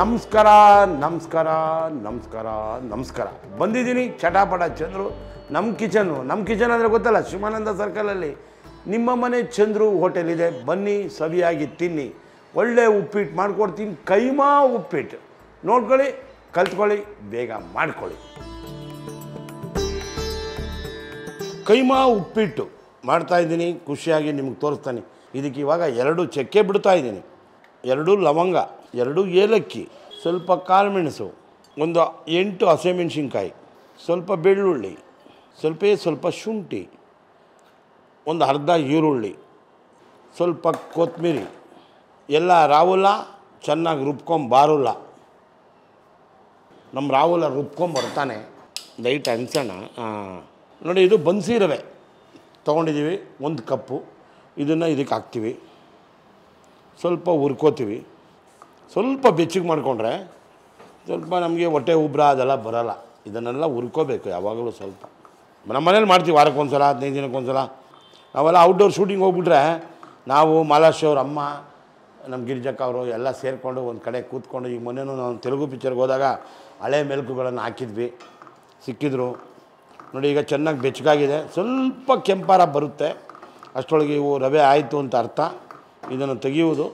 ನಮಸ್ಕಾರ ನಮಸ್ಕಾರ ನಮಸ್ಕಾರ ನಮಸ್ಕಾರ ಬಂದಿದ್ದೀನಿ ಚಟಾಪಟ ಚಂದ್ರು ನಮ್ಮ ಕಿಚನು ನಮ್ಮ ಕಿಚನ್ ಅಂದರೆ ಗೊತ್ತಲ್ಲ ಶಿವಾನಂದ ಸರ್ಕಲಲ್ಲಿ ನಿಮ್ಮ ಮನೆ ಚಂದ್ರು ಇದೆ ಬನ್ನಿ ಸವಿಯಾಗಿ ತಿನ್ನಿ ಒಳ್ಳೆ ಉಪ್ಪಿಟ್ಟು ಮಾಡ್ಕೊಡ್ತೀನಿ ಕೈಮಾ ಉಪ್ಪಿಟ್ಟು ನೋಡ್ಕೊಳ್ಳಿ ಕಲ್ತ್ಕೊಳ್ಳಿ ಬೇಗ ಮಾಡ್ಕೊಳ್ಳಿ ಕೈಮಾ ಉಪ್ಪಿಟ್ಟು ಮಾಡ್ತಾಯಿದ್ದೀನಿ ಖುಷಿಯಾಗಿ ನಿಮ್ಗೆ ತೋರಿಸ್ತಾನೆ ಇದಕ್ಕೆ ಇವಾಗ ಎರಡು ಚಕ್ಕೆ ಇದ್ದೀನಿ ಎರಡು ಲವಂಗ ಎರಡು ಏಲಕ್ಕಿ ಸ್ವಲ್ಪ ಕಾಳುಮೆಣಸು ಒಂದು ಎಂಟು ಹಸಿಮೆಣ್ಸಿನ್ಕಾಯಿ ಸ್ವಲ್ಪ ಬೆಳ್ಳುಳ್ಳಿ ಸ್ವಲ್ಪ ಸ್ವಲ್ಪ ಶುಂಠಿ ಒಂದು ಅರ್ಧ ಈರುಳ್ಳಿ ಸ್ವಲ್ಪ ಕೊತ್ತಂಬರಿ ಎಲ್ಲ ರಾವುಲ ಚೆನ್ನಾಗಿ ರುಬ್ಕೊಂಡು ಬಾರುಲ್ಲ ನಮ್ಮ ರಾಹುಲ ರುಬ್ಕೊಂಡು ಬರ್ತಾನೆ ಲೈಟ್ ಅನ್ಸೋಣ ನೋಡಿ ಇದು ಬನ್ಸಿ ರವೆ ತೊಗೊಂಡಿದ್ದೀವಿ ಒಂದು ಕಪ್ಪು ಇದನ್ನು ಇದಕ್ಕೆ ಹಾಕ್ತೀವಿ ಸ್ವಲ್ಪ ಹುರ್ಕೋತೀವಿ ಸ್ವಲ್ಪ ಬೆಚ್ಚಗೆ ಮಾಡಿಕೊಂಡ್ರೆ ಸ್ವಲ್ಪ ನಮಗೆ ಹೊಟ್ಟೆ ಉಬ್ರ ಅದೆಲ್ಲ ಬರೋಲ್ಲ ಇದನ್ನೆಲ್ಲ ಹುರ್ಕೋಬೇಕು ಯಾವಾಗಲೂ ಸ್ವಲ್ಪ ನಮ್ಮ ಮನೇಲಿ ಮಾಡ್ತೀವಿ ವಾರಕ್ಕೆ ಒಂದು ಸಲ ಹದಿನೈದು ದಿನಕ್ಕೆ ಒಂದು ಸಲ ನಾವೆಲ್ಲ ಔಟ್ಡೋರ್ ಶೂಟಿಂಗ್ ಹೋಗ್ಬಿಟ್ರೆ ನಾವು ಮಾಲಾಶ್ ಅವ್ರ ಅಮ್ಮ ನಮ್ಮ ಗಿರಿಜಕ್ಕ ಅವರು ಎಲ್ಲ ಸೇರಿಕೊಂಡು ಒಂದು ಕಡೆ ಕೂತ್ಕೊಂಡು ಈಗ ಮೊನ್ನೆನೂ ನಾವು ತೆಲುಗು ಪಿಚ್ಚರ್ಗೆ ಹೋದಾಗ ಹಳೆ ಮೆಲುಕುಗಳನ್ನು ಹಾಕಿದ್ವಿ ಸಿಕ್ಕಿದ್ರು ನೋಡಿ ಈಗ ಚೆನ್ನಾಗಿ ಬೆಚ್ಚಗಾಗಿದೆ ಸ್ವಲ್ಪ ಕೆಂಪಾರ ಬರುತ್ತೆ ಅಷ್ಟೊಳಗೆ ಇವು ರವೆ ಆಯಿತು ಅಂತ ಅರ್ಥ ಇದನ್ನು ತೆಗೆಯುವುದು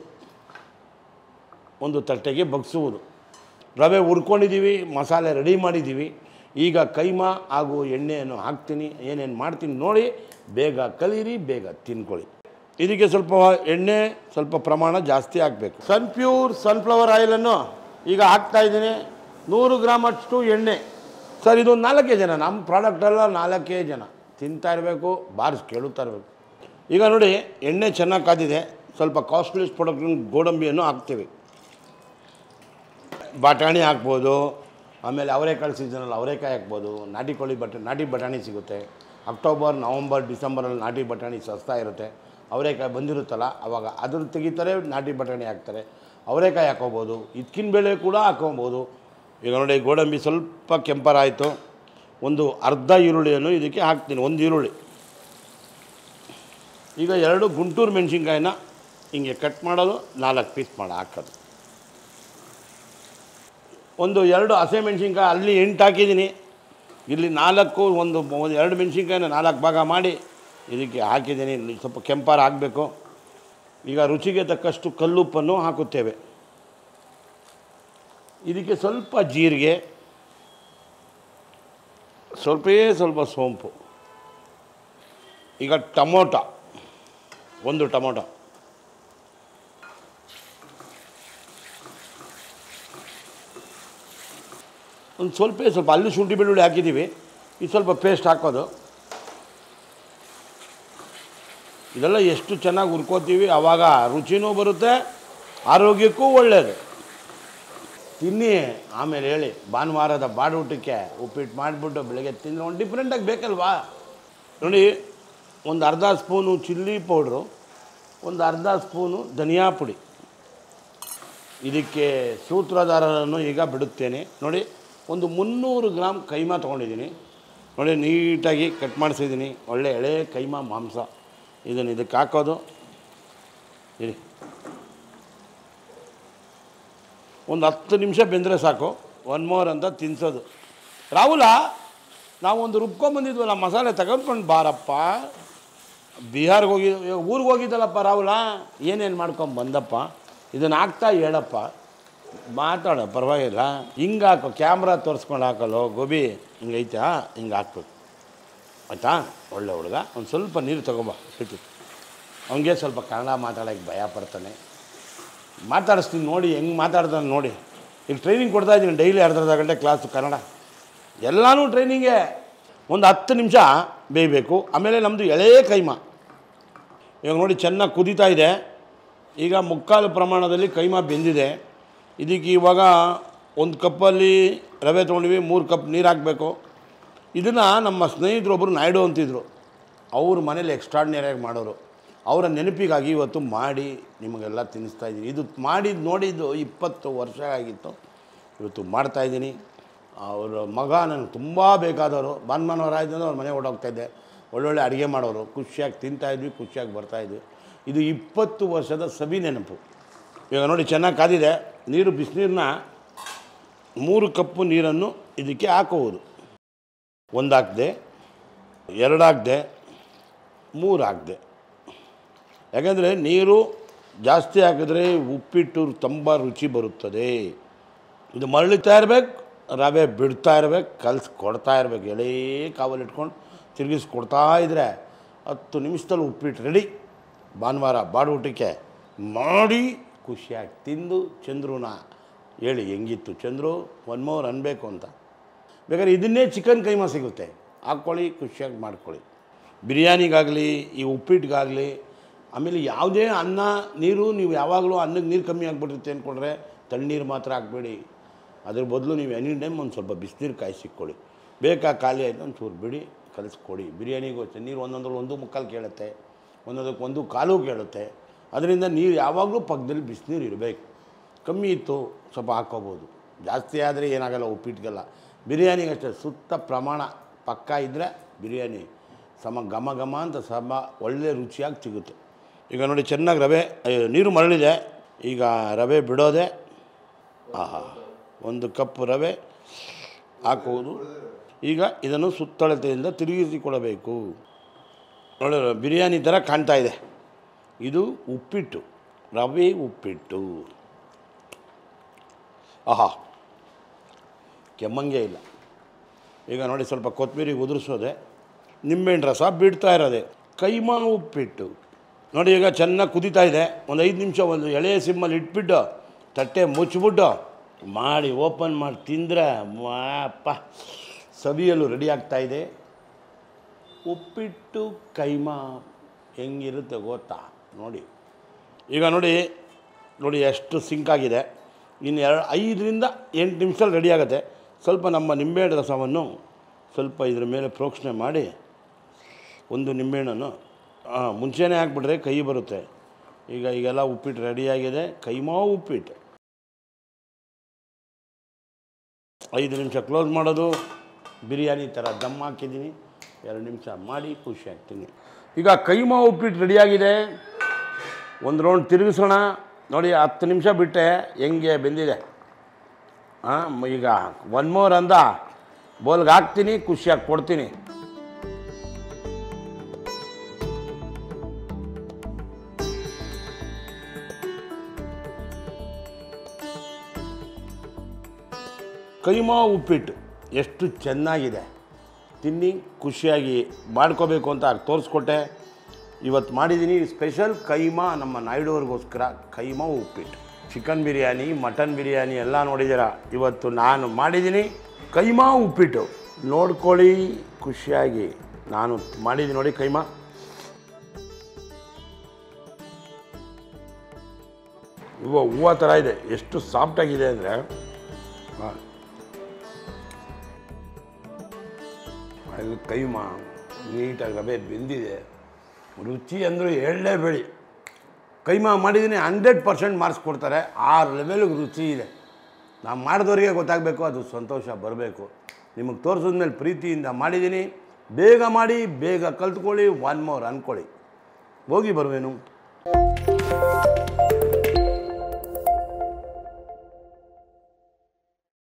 ಒಂದು ತಟ್ಟೆಗೆ ಬಗ್ಸುವುದು ರವೆ ಹುರ್ಕೊಂಡಿದ್ದೀವಿ ಮಸಾಲೆ ರೆಡಿ ಮಾಡಿದ್ದೀವಿ ಈಗ ಕೈಮ ಹಾಗೂ ಎಣ್ಣೆಯನ್ನು ಹಾಕ್ತೀನಿ ಏನೇನು ಮಾಡ್ತೀನಿ ನೋಡಿ ಬೇಗ ಕಲೀರಿ ಬೇಗ ತಿನ್ಕೊಳ್ಳಿ ಇದಕ್ಕೆ ಸ್ವಲ್ಪ ಎಣ್ಣೆ ಸ್ವಲ್ಪ ಪ್ರಮಾಣ ಜಾಸ್ತಿ ಹಾಕಬೇಕು ಸನ್ಪ್ಯೂರ್ ಸನ್ಫ್ಲವರ್ ಆಯಿಲನ್ನು ಈಗ ಹಾಕ್ತಾಯಿದ್ದೀನಿ ನೂರು ಗ್ರಾಮಷ್ಟು ಎಣ್ಣೆ ಸರ್ ಇದೊಂದು ನಾಲ್ಕೇ ಜನ ನಮ್ಮ ಪ್ರಾಡಕ್ಟೆಲ್ಲ ನಾಲ್ಕೇ ಜನ ತಿಂತಾ ಇರಬೇಕು ಬಾರ್ಸ್ ಕೇಳುತ್ತಾ ಇರಬೇಕು ಈಗ ನೋಡಿ ಎಣ್ಣೆ ಚೆನ್ನಾಗಿ ಕಾದಿದೆ ಸ್ವಲ್ಪ ಕಾಸ್ಟ್ಲಿಸ್ ಪ್ರಾಡಕ್ಟ್ ಗೋಡಂಬಿಯನ್ನು ಹಾಕ್ತೀವಿ ಬಟಾಣಿ ಹಾಕ್ಬೋದು ಆಮೇಲೆ ಅವರೇಕಾಳು ಸೀಸನಲ್ಲಿ ಅವರೇಕಾಯಿ ಹಾಕ್ಬೋದು ನಾಟಿ ಕೋಳಿ ಬಟ ನಾಟಿ ಬಟಾಣಿ ಸಿಗುತ್ತೆ ಅಕ್ಟೋಬರ್ ನವಂಬರ್ ಡಿಸೆಂಬರಲ್ಲಿ ನಾಟಿ ಬಟಾಣಿ ಸಸ್ತಾ ಇರುತ್ತೆ ಅವರೇಕಾಯಿ ಬಂದಿರುತ್ತಲ್ಲ ಅವಾಗ ಅದನ್ನು ತೆಗಿತಾರೆ ನಾಟಿ ಬಟಾಣಿ ಹಾಕ್ತಾರೆ ಅವರೇಕಾಯಿ ಹಾಕೋಬೋದು ಇದ್ಕಿನ ಬೆಳೆ ಕೂಡ ಹಾಕೊಬೋದು ಈಗ ನೋಡಿ ಗೋಡಂಬಿ ಸ್ವಲ್ಪ ಕೆಂಪರಾಯಿತು ಒಂದು ಅರ್ಧ ಈರುಳ್ಳಿಯನ್ನು ಇದಕ್ಕೆ ಹಾಕ್ತೀನಿ ಒಂದು ಈರುಳ್ಳಿ ಈಗ ಎರಡು ಗುಂಟೂರು ಮೆಣಸಿನ್ಕಾಯಿನ ಹಿಂಗೆ ಕಟ್ ಮಾಡೋದು ನಾಲ್ಕು ಪೀಸ್ ಮಾಡಿ ಹಾಕೋದು ಒಂದು ಎರಡು ಹಸೆ ಮೆಣಸಿನ್ಕಾಯಿ ಅಲ್ಲಿ ಎಂಟು ಹಾಕಿದ್ದೀನಿ ಇಲ್ಲಿ ನಾಲ್ಕು ಒಂದು ಒಂದು ಎರಡು ಮೆಣಸಿನ್ಕಾಯಿನ ನಾಲ್ಕು ಭಾಗ ಮಾಡಿ ಇದಕ್ಕೆ ಹಾಕಿದ್ದೀನಿ ಸ್ವಲ್ಪ ಕೆಂಪಾರ ಹಾಕಬೇಕು ಈಗ ರುಚಿಗೆ ತಕ್ಕಷ್ಟು ಕಲ್ಲುಪ್ಪನ್ನು ಹಾಕುತ್ತೇವೆ ಇದಕ್ಕೆ ಸ್ವಲ್ಪ ಜೀರಿಗೆ ಸ್ವಲ್ಪೇ ಸ್ವಲ್ಪ ಸೋಂಪು ಈಗ ಟೊಮೊಟೊ ಒಂದು ಟೊಮೊಟೊ ಒಂದು ಸ್ವಲ್ಪ ಸ್ವಲ್ಪ ಅಲ್ಲಿ ಶುಂಠಿ ಬೆಳ್ಳುಳ್ಳಿ ಹಾಕಿದ್ದೀವಿ ಇದು ಸ್ವಲ್ಪ ಪೇಸ್ಟ್ ಹಾಕೋದು ಇದೆಲ್ಲ ಎಷ್ಟು ಚೆನ್ನಾಗಿ ಹುರ್ಕೋತೀವಿ ಆವಾಗ ರುಚಿನೂ ಬರುತ್ತೆ ಆರೋಗ್ಯಕ್ಕೂ ಒಳ್ಳೆಯದು ತಿನ್ನಿ ಆಮೇಲೆ ಹೇಳಿ ಭಾನುವಾರದ ಬಾಡೂಟಕ್ಕೆ ಉಪ್ಪಿಟ್ಟು ಮಾಡಿಬಿಟ್ಟು ಬೆಳಗ್ಗೆ ತಿಂದರೆ ಒಂದು ಡಿಫ್ರೆಂಟಾಗಿ ಬೇಕಲ್ವಾ ನೋಡಿ ಒಂದು ಅರ್ಧ ಸ್ಪೂನು ಚಿಲ್ಲಿ ಪೌಡ್ರು ಒಂದು ಅರ್ಧ ಸ್ಪೂನು ಧನಿಯಾ ಪುಡಿ ಇದಕ್ಕೆ ಸೂತ್ರಧಾರರನ್ನು ಈಗ ಬಿಡುತ್ತೇನೆ ನೋಡಿ ಒಂದು ಮುನ್ನೂರು ಗ್ರಾಮ್ ಕೈಮಾ ತೊಗೊಂಡಿದ್ದೀನಿ ನೋಡಿ ನೀಟಾಗಿ ಕಟ್ ಮಾಡಿಸಿದ್ದೀನಿ ಒಳ್ಳೆ ಎಳೆ ಕೈಮಾ ಮಾಂಸ ಇದನ್ನು ಇದಕ್ಕೆ ಹಾಕೋದು ಇರಿ ಒಂದು ಹತ್ತು ನಿಮಿಷ ಬೆಂದರೆ ಸಾಕು ಒನ್ ಮೋರ್ ಅಂತ ತಿನ್ಸೋದು ರಾಹುಲ ನಾವೊಂದು ನಾವು ಮಸಾಲೆ ತಗೊಂಡ್ಕೊಂಡು ಬಾರಪ್ಪ ಬಿಹಾರ್ಗೆ ಹೋಗಿ ಊರಿಗೆ ಹೋಗಿದ್ದಲ್ಲಪ್ಪ ರಾಹುಲ ಏನೇನು ಮಾಡ್ಕೊಂಡು ಬಂದಪ್ಪ ಇದನ್ನು ಹಾಕ್ತಾ ಹೇಳಪ್ಪ ಮಾತಾಡೋ ಪರವಾಗಿಲ್ಲ ಹಿಂಗೆ ಹಾಕೋ ಕ್ಯಾಮ್ರಾ ತೋರಿಸ್ಕೊಂಡು ಹಾಕಲ್ಲೋ ಗೋಬಿ ಹಿಂಗೈತಾ ಹಿಂಗೆ ಹಾಕ್ಬೇಕು ಆಯಿತಾ ಒಳ್ಳೆ ಹುಡುಗ ಒಂದು ಸ್ವಲ್ಪ ನೀರು ತೊಗೊಬ ಹಂಗೆ ಅವನಿಗೆ ಸ್ವಲ್ಪ ಕನ್ನಡ ಮಾತಾಡೋಕ್ಕೆ ಭಯ ಪಡ್ತಾನೆ ಮಾತಾಡಿಸ್ತೀನಿ ನೋಡಿ ಹೆಂಗೆ ಮಾತಾಡ್ತಾನೆ ನೋಡಿ ಈಗ ಟ್ರೈನಿಂಗ್ ಕೊಡ್ತಾ ಇದ್ದೀನಿ ಡೈಲಿ ಅರ್ಧರ್ಧ ಗಂಟೆ ಕ್ಲಾಸು ಕನ್ನಡ ಎಲ್ಲನೂ ಟ್ರೈನಿಂಗೆ ಒಂದು ಹತ್ತು ನಿಮಿಷ ಬೇಯಬೇಕು ಆಮೇಲೆ ನಮ್ಮದು ಎಳೆ ಕೈಮ ಇವಾಗ ನೋಡಿ ಚೆನ್ನಾಗಿ ಕುದೀತಾ ಇದೆ ಈಗ ಮುಕ್ಕಾಲು ಪ್ರಮಾಣದಲ್ಲಿ ಕೈಮ ಬೆಂದಿದೆ ಇದಕ್ಕೆ ಇವಾಗ ಒಂದು ಕಪ್ಪಲ್ಲಿ ರವೆ ತೊಗೊಂಡ್ವಿ ಮೂರು ಕಪ್ ನೀರು ಹಾಕಬೇಕು ಇದನ್ನು ನಮ್ಮ ಸ್ನೇಹಿತರೊಬ್ಬರು ನಾಯ್ಡು ಅಂತಿದ್ರು ಅವ್ರ ಮನೇಲಿ ಎಕ್ಸ್ಟ್ರಾಡ್ನರಿಯಾಗಿ ಮಾಡೋರು ಅವರ ನೆನಪಿಗಾಗಿ ಇವತ್ತು ಮಾಡಿ ನಿಮಗೆಲ್ಲ ತಿನ್ನಿಸ್ತಾ ಇದ್ದೀನಿ ಇದು ಮಾಡಿದ್ದು ನೋಡಿದ್ದು ಇಪ್ಪತ್ತು ವರ್ಷ ಆಗಿತ್ತು ಇವತ್ತು ಮಾಡ್ತಾಯಿದ್ದೀನಿ ಅವರ ಮಗ ನನಗೆ ತುಂಬ ಬೇಕಾದವರು ಬಾನ್ಮಾನವರಾಯ್ತು ಅಂದರೆ ಅವ್ರ ಮನೆ ಓಡೋಗ್ತಾಯಿದ್ದೆ ಒಳ್ಳೊಳ್ಳೆ ಅಡುಗೆ ಮಾಡೋರು ಖುಷಿಯಾಗಿ ತಿಂತಾಯಿದ್ವಿ ಖುಷಿಯಾಗಿ ಬರ್ತಾಯಿದ್ವಿ ಇದು ಇಪ್ಪತ್ತು ವರ್ಷದ ಸವಿ ನೆನಪು ಇವಾಗ ನೋಡಿ ಚೆನ್ನಾಗಿ ಕಾದಿದೆ ನೀರು ಬಿಸಿನೀರನ್ನ ಮೂರು ಕಪ್ಪು ನೀರನ್ನು ಇದಕ್ಕೆ ಹಾಕೋದು ಒಂದು ಎರಡಾಗದೆ ಎರಡು ಮೂರು ಹಾಕಿದೆ ಯಾಕಂದರೆ ನೀರು ಜಾಸ್ತಿ ಹಾಕಿದ್ರೆ ಉಪ್ಪಿಟ್ಟು ತುಂಬ ರುಚಿ ಬರುತ್ತದೆ ಇದು ಮರಳಿತಾ ಇರ್ಬೇಕು ರವೆ ಬಿಡ್ತಾ ಇರ್ಬೇಕು ಕಲಸಿ ಕೊಡ್ತಾ ಇರಬೇಕು ಎಳೆ ಕಾವಲು ಇಟ್ಕೊಂಡು ತಿರುಗಿಸಿ ಕೊಡ್ತಾ ಹತ್ತು ನಿಮಿಷದಲ್ಲಿ ಉಪ್ಪಿಟ್ಟು ರೆಡಿ ಭಾನುವಾರ ಬಾಡೂಟಕ್ಕೆ ಮಾಡಿ ಖುಷಿಯಾಗಿ ತಿಂದು ಚಂದ್ರುನ ಹೇಳಿ ಹೆಂಗಿತ್ತು ಚಂದ್ರು ಒನ್ ಮೋರ್ ಅನ್ಬೇಕು ಅಂತ ಬೇಕಾದ್ರೆ ಇದನ್ನೇ ಚಿಕನ್ ಕೈಮಾ ಸಿಗುತ್ತೆ ಹಾಕ್ಕೊಳ್ಳಿ ಖುಷಿಯಾಗಿ ಮಾಡ್ಕೊಳ್ಳಿ ಬಿರಿಯಾನಿಗಾಗಲಿ ಈ ಉಪ್ಪಿಟ್ಟಿಗಾಗಲಿ ಆಮೇಲೆ ಯಾವುದೇ ಅನ್ನ ನೀರು ನೀವು ಯಾವಾಗಲೂ ಅನ್ನಕ್ಕೆ ನೀರು ಕಮ್ಮಿ ಆಗಿಬಿಟ್ಟಿರುತ್ತೆ ಅಂದ್ಕೊಂಡ್ರೆ ತಣ್ಣೀರು ಮಾತ್ರ ಹಾಕ್ಬೇಡಿ ಅದ್ರ ಬದಲು ನೀವು ಎನಿ ಟೈಮ್ ಒಂದು ಸ್ವಲ್ಪ ಬಿಸಿನೀರು ಕಾಯಿಸಿಕೊಳ್ಳಿ ಬೇಕಾ ಖಾಲಿ ಆಯಿತು ಒಂದು ಚೂರು ಬಿಡಿ ಕಲಿಸ್ಕೊಡಿ ಬಿರಿಯಾನಿಗೂ ಅಷ್ಟೇ ನೀರು ಒಂದೊಂದ್ರಲ್ಲಿ ಒಂದು ಮುಕ್ಕಾಲು ಕೇಳುತ್ತೆ ಒಂದೊಂದಕ್ಕೆ ಒಂದು ಕಾಲು ಕೇಳುತ್ತೆ ಅದರಿಂದ ನೀರು ಯಾವಾಗಲೂ ಪಕ್ಕದಲ್ಲಿ ಬಿಸಿನೀರು ಇರಬೇಕು ಕಮ್ಮಿ ಇತ್ತು ಸ್ವಲ್ಪ ಹಾಕ್ಕೋಬೋದು ಜಾಸ್ತಿ ಆದರೆ ಏನಾಗಲ್ಲ ಉಪ್ಪಿಟ್ಟಿಗೆಲ್ಲ ಅಷ್ಟೇ ಸುತ್ತ ಪ್ರಮಾಣ ಪಕ್ಕ ಇದ್ದರೆ ಬಿರಿಯಾನಿ ಸಮ ಘಮ ಘಮ ಅಂತ ಸಮ ಒಳ್ಳೆ ರುಚಿಯಾಗಿ ಸಿಗುತ್ತೆ ಈಗ ನೋಡಿ ಚೆನ್ನಾಗಿ ರವೆ ನೀರು ಮರಳಿದೆ ಈಗ ರವೆ ಬಿಡೋದೆ ಆಹಾ ಒಂದು ಕಪ್ ರವೆ ಹಾಕುವುದು ಈಗ ಇದನ್ನು ಸುತ್ತಳತೆಯಿಂದ ತಿರುಗಿಸಿಕೊಡಬೇಕು ನೋಡಿ ಬಿರಿಯಾನಿ ಥರ ಕಾಣ್ತಾ ಇದೆ ಇದು ಉಪ್ಪಿಟ್ಟು ರವೆ ಉಪ್ಪಿಟ್ಟು ಆಹಾ ಕೆಮ್ಮಂಗೆ ಇಲ್ಲ ಈಗ ನೋಡಿ ಸ್ವಲ್ಪ ಕೊತ್ತಂಬರಿ ಉದುರಿಸೋದೆ ನಿಂಬೆಹಣ್ಣು ರಸ ಬಿಡ್ತಾ ಇರೋದೆ ಕೈಮಾ ಉಪ್ಪಿಟ್ಟು ನೋಡಿ ಈಗ ಚೆನ್ನಾಗಿ ಕುದೀತಾ ಇದೆ ಒಂದು ಐದು ನಿಮಿಷ ಒಂದು ಎಳೆ ಸಿಮ್ಮಲ್ಲಿ ಇಟ್ಬಿಟ್ಟು ತಟ್ಟೆ ಮುಚ್ಚಿಬಿಟ್ಟು ಮಾಡಿ ಓಪನ್ ಮಾಡಿ ತಿಂದರೆ ಮಾಪ ಸವಿಯಲು ರೆಡಿ ಆಗ್ತಾಯಿದೆ ಉಪ್ಪಿಟ್ಟು ಕೈಮಾ ಹೆಂಗಿರುತ್ತೆ ಗೊತ್ತಾ ನೋಡಿ ಈಗ ನೋಡಿ ನೋಡಿ ಎಷ್ಟು ಸಿಂಕ್ ಆಗಿದೆ ಇನ್ನು ಎರಡು ಐದರಿಂದ ಎಂಟು ನಿಮಿಷದಲ್ಲಿ ರೆಡಿ ಆಗುತ್ತೆ ಸ್ವಲ್ಪ ನಮ್ಮ ನಿಂಬೆಹಣ್ಣು ರಸವನ್ನು ಸ್ವಲ್ಪ ಇದರ ಮೇಲೆ ಪ್ರೋಕ್ಷಣೆ ಮಾಡಿ ಒಂದು ನಿಂಬೆಹಣ್ಣನ್ನು ಹಾಂ ಮುಂಚೆನೇ ಹಾಕ್ಬಿಟ್ರೆ ಕೈ ಬರುತ್ತೆ ಈಗ ಈಗೆಲ್ಲ ಉಪ್ಪಿಟ್ಟು ರೆಡಿಯಾಗಿದೆ ಕೈಮಾ ಉಪ್ಪಿಟ್ಟು ಐದು ನಿಮಿಷ ಕ್ಲೋಸ್ ಮಾಡೋದು ಬಿರಿಯಾನಿ ಥರ ದಮ್ ಹಾಕಿದ್ದೀನಿ ಎರಡು ನಿಮಿಷ ಮಾಡಿ ಖುಷಿ ಆಗ್ತೀನಿ ಈಗ ಕೈಮಾ ಉಪ್ಪಿಟ್ಟು ರೆಡಿಯಾಗಿದೆ ಒಂದು ರೌಂಡ್ ತಿರುಗಿಸೋಣ ನೋಡಿ ಹತ್ತು ನಿಮಿಷ ಬಿಟ್ಟೆ ಹೆಂಗೆ ಬೆಂದಿದೆ ಹಾಂ ಈಗ ಒನ್ ಮೋರ್ ಅಂದ ಬೋಲ್ಗೆ ಹಾಕ್ತೀನಿ ಖುಷಿಯಾಗಿ ಕೊಡ್ತೀನಿ ಕೈಮಾ ಉಪ್ಪಿಟ್ಟು ಎಷ್ಟು ಚೆನ್ನಾಗಿದೆ ತಿನ್ನಿ ಖುಷಿಯಾಗಿ ಮಾಡ್ಕೋಬೇಕು ಅಂತ ತೋರಿಸ್ಕೊಟ್ಟೆ ಇವತ್ತು ಮಾಡಿದ್ದೀನಿ ಸ್ಪೆಷಲ್ ಕೈಮಾ ನಮ್ಮ ನಾಯ್ಡುವರಿಗೋಸ್ಕರ ಕೈಮಾ ಉಪ್ಪಿಟ್ಟು ಚಿಕನ್ ಬಿರಿಯಾನಿ ಮಟನ್ ಬಿರಿಯಾನಿ ಎಲ್ಲ ನೋಡಿದ್ದೀರಾ ಇವತ್ತು ನಾನು ಮಾಡಿದ್ದೀನಿ ಕೈಮಾ ಉಪ್ಪಿಟ್ಟು ನೋಡ್ಕೊಳ್ಳಿ ಖುಷಿಯಾಗಿ ನಾನು ಮಾಡಿದ್ದೀನಿ ನೋಡಿ ಕೈಮಾ ಇವ ಹೂವು ಥರ ಇದೆ ಎಷ್ಟು ಸಾಫ್ಟಾಗಿದೆ ಅಂದರೆ ಹಾಂ ಇದು ಕೈಮಾ ನೀಟಾಗಿ ರವೆ ಬೆಂದಿದೆ ರುಚಿ ಅಂದರೂ ಬೆಳಿ ಕೈಮ ಮಾಡಿದ್ದೀನಿ ಹಂಡ್ರೆಡ್ ಪರ್ಸೆಂಟ್ ಮಾರ್ಕ್ಸ್ ಕೊಡ್ತಾರೆ ಆ ಲೆವೆಲ್ಗೆ ರುಚಿ ಇದೆ ನಾವು ಮಾಡಿದವರಿಗೆ ಗೊತ್ತಾಗಬೇಕು ಅದು ಸಂತೋಷ ಬರಬೇಕು ನಿಮಗೆ ತೋರಿಸಿದ ಮೇಲೆ ಪ್ರೀತಿಯಿಂದ ಮಾಡಿದ್ದೀನಿ ಬೇಗ ಮಾಡಿ ಬೇಗ ಕಲ್ತ್ಕೊಳ್ಳಿ ಒನ್ ಮೋರ್ ಅಂದ್ಕೊಳ್ಳಿ ಹೋಗಿ ಬರುವೇನು